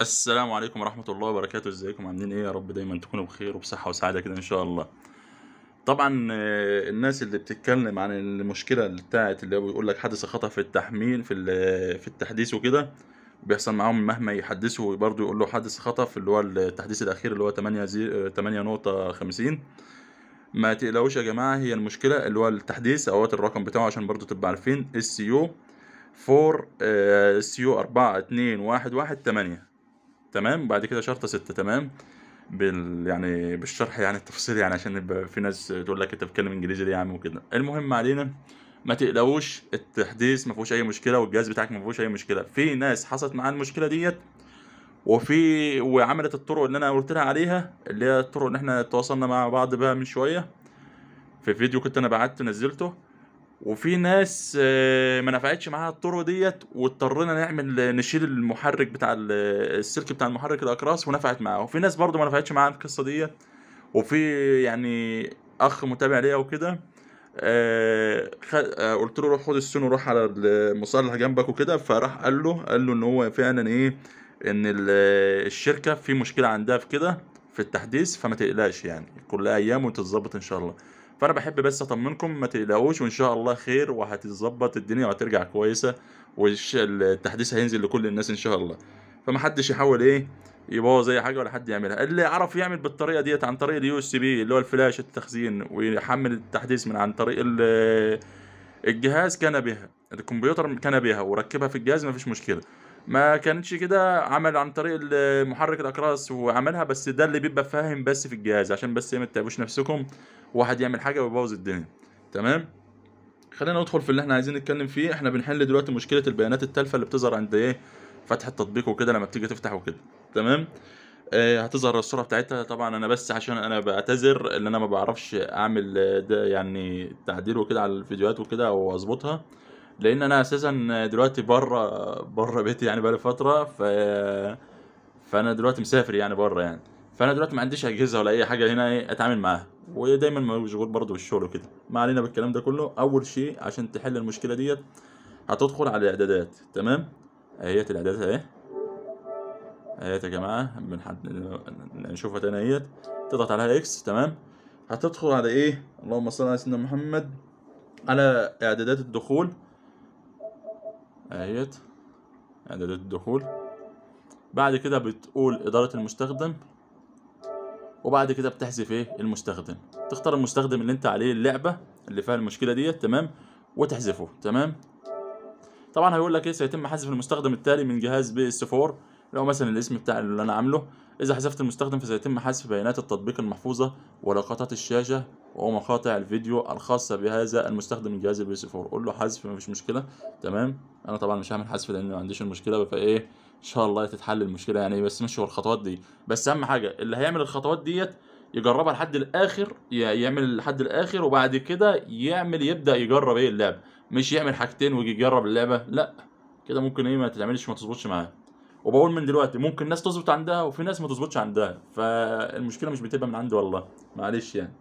السلام عليكم ورحمة الله وبركاته ازيكم عاملين ايه يا رب دايما تكونوا بخير وبصحة وسعادة كده ان شاء الله طبعا آه، الناس اللي بتتكلم عن المشكلة بتاعت اللي بيقول لك حدث خطأ في التحميل في في التحديث وكده بيحصل معاهم مهما يحدثوا برضه يقول له حدث خطأ في اللي هو التحديث الأخير اللي هو 8 زي 8 آه، نقطة 50 ما تقلقوش يا جماعة هي المشكلة اللي هو التحديث أو الرقم بتاعه عشان برضه تبقى عارفين اس يو 4 اس يو 4 2 1 1 8 تمام بعد كده شرطة ستة تمام بال يعني بالشرح يعني التفصيلي يعني عشان يبقى في ناس تقول لك انت بتتكلم انجليزي ليه يا عم وكده المهم علينا ما تقلقوش التحديث ما فيهوش اي مشكله والجهاز بتاعك ما فيهوش اي مشكله في ناس حصلت معاها المشكله ديت وفي وعملت الطرق اللي انا قلت لها عليها اللي هي الطرق اللي احنا تواصلنا مع بعض بها من شويه في فيديو كنت انا بعت نزلته وفي ناس آه، ما نفعتش معاها الطرق ديت واضطرينا نعمل نشيل المحرك بتاع السلك بتاع المحرك الاقراص ونفعت معاه وفي ناس برضو ما نفعتش معاها القصه ديت وفي يعني اخ متابع ليا وكده آه،, آه قلت له روح خد السون وروح على المصلح جنبك وكده فراح قال له قال له ان هو فعلا ايه ان آه، الشركه في مشكله عندها في كده في التحديث فما تقلقش يعني كلها ايام وتتظبط ان شاء الله فانا بحب بس اطمنكم ما تقلقوش وان شاء الله خير وهتتظبط الدنيا وهترجع كويسه والتحديث هينزل لكل الناس ان شاء الله فما حدش يحاول ايه يبوظ اي حاجه ولا حد يعملها اللي عرف يعمل بالطريقه ديت عن طريق اليو اس بي اللي هو الفلاش التخزين ويحمل التحديث من عن طريق الجهاز كان بها الكمبيوتر كان بها وركبها في الجهاز مفيش مشكله ما كانتش كده عمل عن طريق محرك الاقراص وعملها بس ده اللي بيبقى فاهم بس في الجهاز عشان بس ما تتعبوش نفسكم واحد يعمل حاجه ويبوظ الدنيا تمام خلينا ندخل في اللي احنا عايزين نتكلم فيه احنا بنحل دلوقتي مشكله البيانات التالفه اللي بتظهر عند ايه فتح التطبيق وكده لما بتيجي تفتح وكده تمام آه هتظهر الصوره بتاعتها طبعا انا بس عشان انا بعتذر ان انا ما بعرفش اعمل ده يعني تعديل وكده على الفيديوهات وكده او اظبطها لان انا اساسا دلوقتي بره بره بيتي يعني بقالي فتره ف فانا دلوقتي مسافر يعني بره يعني فانا دلوقتي ما عنديش اجهزه ولا اي حاجه هنا ايه اتعامل معاها ودايما مشغول برضه بالشغل وكده ما علينا بالكلام ده كله اول شيء عشان تحل المشكله ديت هتدخل على الاعدادات تمام اهيت الاعدادات اهي اهيت يا جماعه بنحدد نشوفها تاني اهيت تضغط عليها اكس تمام هتدخل على ايه اللهم صل على سيدنا محمد على اعدادات الدخول اهيت اعداد الدخول بعد كده بتقول اداره المستخدم وبعد كده بتحذف ايه المستخدم تختار المستخدم اللي انت عليه اللعبه اللي فيها المشكله ديت تمام وتحذفه تمام طبعا هيقول لك ايه سيتم حذف المستخدم التالي من جهاز بي اس 4 لو مثلا الاسم بتاع اللي انا عامله اذا حذفت المستخدم فسيتم حذف بيانات التطبيق المحفوظه ولقطات الشاشه ومقاطع الفيديو الخاصه بهذا المستخدم الجهاز بي البي سي 4 قول له حذف مفيش مشكله تمام انا طبعا مش هعمل حذف لان ما عنديش المشكله فايه ان شاء الله تتحل المشكله يعني بس هو الخطوات دي بس اهم حاجه اللي هيعمل الخطوات ديت يجربها لحد الاخر يعمل لحد الاخر وبعد كده يعمل يبدا يجرب ايه اللعبه مش يعمل حاجتين ويجي يجرب اللعبه لا كده ممكن ايه ما تتعملش ما تظبطش معاه وبقول من دلوقتي ممكن ناس تظبط عندها وفي ناس ما تظبطش عندها فالمشكله مش بتبقى من عندي والله معلش يعني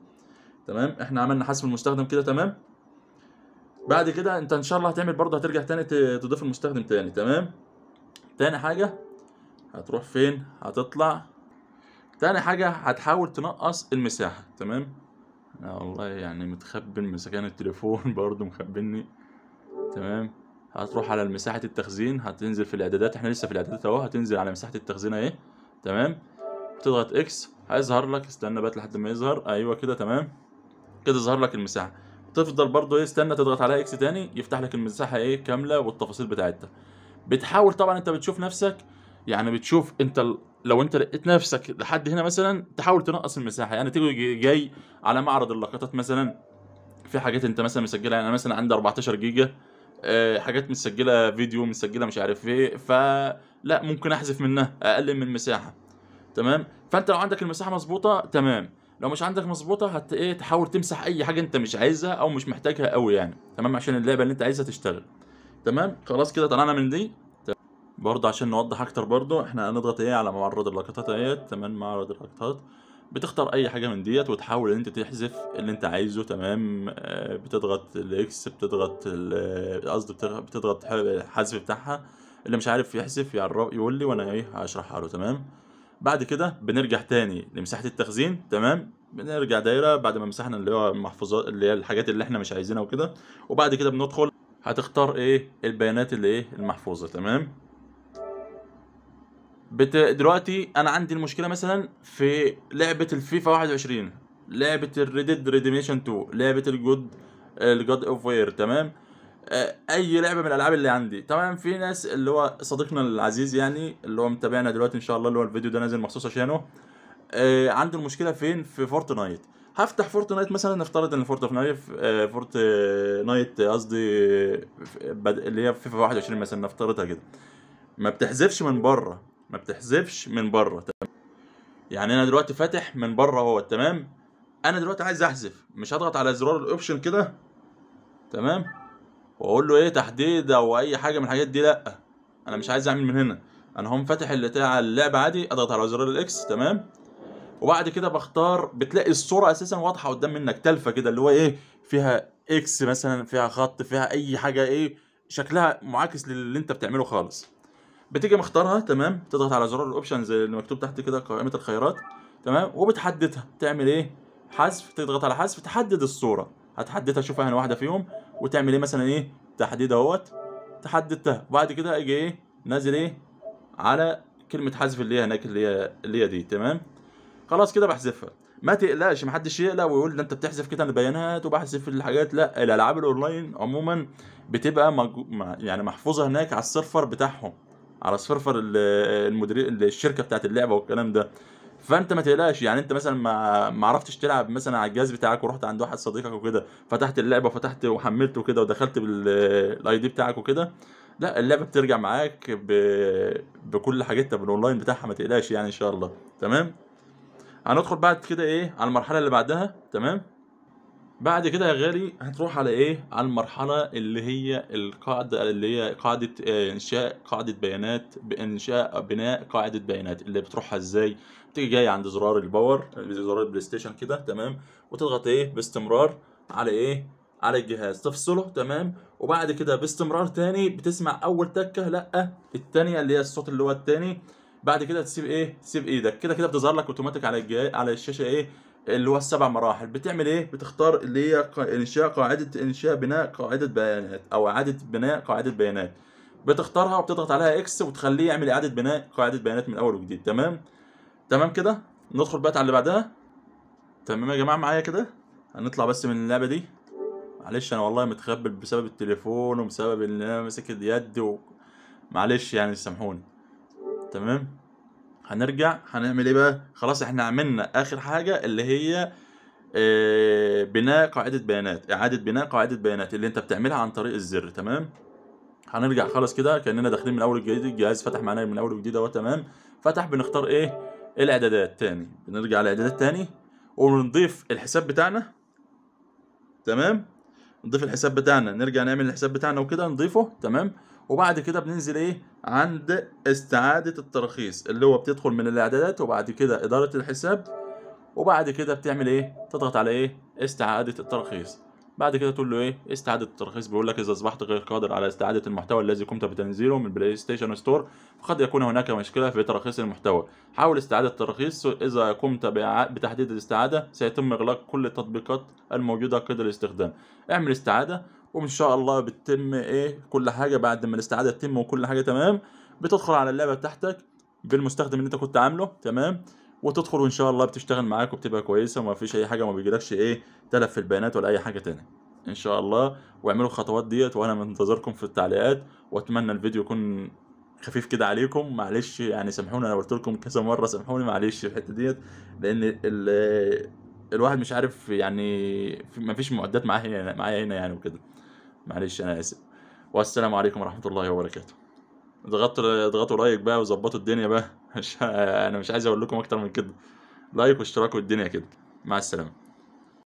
تمام احنا عملنا حسم المستخدم كده تمام بعد كده انت ان شاء الله هتعمل برضه هترجع تاني تضيف المستخدم تاني تمام تاني حاجه هتروح فين هتطلع تاني حاجه هتحاول تنقص المساحه تمام والله يعني متخبن مسكان التليفون برضه مخبني تمام هتروح على مساحه التخزين هتنزل في الاعدادات احنا لسه في الاعدادات اهو هتنزل على مساحه التخزين اهي تمام تضغط اكس هيظهر لك استنى بقى لحد ما يظهر ايوه كده تمام كده ظهر لك المساحه تفضل برضو ايه استنى تضغط على اكس تاني يفتح لك المساحه ايه كامله والتفاصيل بتاعتها بتحاول طبعا انت بتشوف نفسك يعني بتشوف انت لو انت لقيت نفسك لحد هنا مثلا تحاول تنقص المساحه يعني تيجي جاي على معرض اللقطات مثلا في حاجات انت مثلا مسجلها يعني انا مثلا عندي 14 جيجا آه، حاجات متسجله فيديو متسجله مش عارف ايه فلا ممكن احذف منها اقلل من المساحه تمام فانت لو عندك المساحه مظبوطه تمام لو مش عندك مظبوطه هت ايه تحاول تمسح اي حاجه انت مش عايزها او مش محتاجها قوي يعني تمام عشان اللعبه اللي انت عايزها تشتغل تمام خلاص كده طلعنا من دي برضه عشان نوضح اكتر برضه احنا هنضغط ايه على معرض اللقطات اهيت تمام معرض اللقطات بتختار اي حاجه من ديت وتحاول ان انت تحذف اللي انت عايزه تمام آه، بتضغط الاكس بتضغط قصدي بتضغط الحذف بتاعها اللي مش عارف يحذف يقول لي وانا ايه هشرحها له تمام بعد كده بنرجع تاني لمساحه التخزين تمام بنرجع دايره بعد ما مسحنا اللي هو المحفوظات اللي هي الحاجات اللي احنا مش عايزينها وكده وبعد كده بندخل هتختار ايه البيانات اللي ايه المحفوظه تمام بت... دلوقتي انا عندي المشكله مثلا في لعبه الفيفا 21 لعبه الريدد ريديميشن 2 لعبه الجود الجود اوف وير تمام آه، اي لعبه من الالعاب اللي عندي طبعا في ناس اللي هو صديقنا العزيز يعني اللي هو متابعنا دلوقتي ان شاء الله اللي هو الفيديو ده نازل مخصوص عشانه آه عنده المشكله فين في فورتنايت هفتح فورتنايت مثلا نفترض ان فورتنايت فورت فورتنايت قصدي آه، اللي هي فيفا 21 مثلا نفترضها كده ما بتحذفش من بره ما بتحذفش من بره تمام يعني انا دلوقتي فاتح من بره اهو تمام انا دلوقتي عايز احذف مش هضغط على زرار الاوبشن كده تمام واقول له ايه تحديد او اي حاجه من الحاجات دي لا انا مش عايز اعمل من هنا انا هم فاتح بتاع اللعبه عادي اضغط على زرار الاكس تمام وبعد كده بختار بتلاقي الصوره اساسا واضحه قدام منك تلفه كده اللي هو ايه فيها اكس مثلا فيها خط فيها اي حاجه ايه شكلها معاكس للي انت بتعمله خالص بتيجي مختارها تمام تضغط على زرار الاوبشنز اللي مكتوب تحت كده قائمه الخيارات تمام وبتحددها تعمل ايه حذف تضغط على حذف تحدد الصوره هتحددها شوف انا واحده فيهم وتعمل ايه مثلا ايه تحديد اهوت تحددتها وبعد كده اجي ايه نازل ايه على كلمه حذف اللي هي هناك اللي هي اللي هي دي تمام خلاص كده بحذفها ما تقلقش محدش يقلق ويقول ده انت بتحذف كده البيانات وبحذف الحاجات لا الالعاب الاونلاين عموما بتبقى مجو... يعني محفوظه هناك على السيرفر بتاعهم على صفرفر المدير الشركه بتاعت اللعبه والكلام ده فانت ما تقلقش يعني انت مثلا ما ما عرفتش تلعب مثلا على الجهاز بتاعك ورحت عند واحد صديقك وكده فتحت اللعبه وفتحت وحملته وكده ودخلت بالاي دي بتاعك وكده لا اللعبه بترجع معاك ب... بكل حاجتها بالاونلاين بتاعها ما تقلقش يعني ان شاء الله تمام هندخل بعد كده ايه على المرحله اللي بعدها تمام بعد كده يا غالي هتروح على ايه على المرحله اللي هي القاعده اللي هي قاعده آه، انشاء قاعده بيانات بانشاء بناء قاعده بيانات اللي بتروحها ازاي بتيجي جاي عند زرار الباور زرار البلاي ستيشن كده تمام وتضغط ايه باستمرار على ايه على الجهاز تفصله تمام وبعد كده باستمرار تاني بتسمع اول تكه لا التانيه اللي هي الصوت اللي هو التاني بعد كده تسيب ايه تسيب ايدك كده كده بتظهر لك اوتوماتيك على الجهاز على الشاشه ايه اللي هو السبع مراحل بتعمل ايه بتختار اللي هي انشاء قاعده انشاء بناء قاعده بيانات او اعاده بناء قاعده بيانات بتختارها وبتضغط عليها اكس وتخليه يعمل اعاده بناء قاعده بيانات من اول وجديد تمام تمام كده ندخل بقى على اللي بعدها تمام يا جماعه معايا كده هنطلع بس من اللعبه دي معلش انا والله متخبل بسبب التليفون وبسبب ان انا ماسك يدي و... معلش يعني سامحوني تمام هنرجع هنعمل ايه بقى خلاص احنا عملنا اخر حاجه اللي هي آه، بناء قاعده بيانات اعاده بناء قاعده بيانات اللي انت بتعملها عن طريق الزر تمام هنرجع خلاص كده كاننا داخلين من اول جديد الجهاز فتح معانا من اول وجديد اهو تمام فتح بنختار ايه الاعدادات تاني بنرجع الاعدادات تاني ونضيف الحساب بتاعنا تمام نضيف الحساب بتاعنا نرجع نعمل الحساب بتاعنا وكده نضيفه تمام وبعد كده بننزل ايه عند استعادة الترخيص اللي هو بتدخل من الاعدادات وبعد كده ادارة الحساب وبعد كده بتعمل ايه تضغط على ايه استعادة الترخيص بعد كده تقول له ايه استعاده الترخيص بيقول لك اذا اصبحت غير قادر على استعاده المحتوى الذي قمت بتنزيله من بلاي ستيشن ستور فقد يكون هناك مشكله في تراخيص المحتوى حاول استعاده الترخيص اذا قمت بتحديد الاستعاده سيتم اغلاق كل التطبيقات الموجوده قيد الاستخدام اعمل استعاده وان شاء الله بتتم ايه كل حاجه بعد ما الاستعاده تتم وكل حاجه تمام بتدخل على اللعبه بتاعتك بالمستخدم اللي انت كنت عامله تمام وتدخل وان شاء الله بتشتغل معاك وبتبقى كويسه وما فيش اي حاجه ما بيجيلكش ايه تلف في البيانات ولا اي حاجه تاني ان شاء الله واعملوا الخطوات ديت وانا منتظركم في التعليقات واتمنى الفيديو يكون خفيف كده عليكم معلش يعني سامحوني انا قلت لكم كذا مره سامحوني معلش في الحته ديت لان ال الواحد مش عارف يعني ما فيش معدات معايا هنا معايا هنا يعني وكده معلش انا اسف والسلام عليكم ورحمه الله وبركاته اضغطوا اضغطوا لايك بقى وظبطوا الدنيا بقى مش انا مش عايز اقول لكم اكتر من كده لايك واشتراك والدنيا كده مع السلامه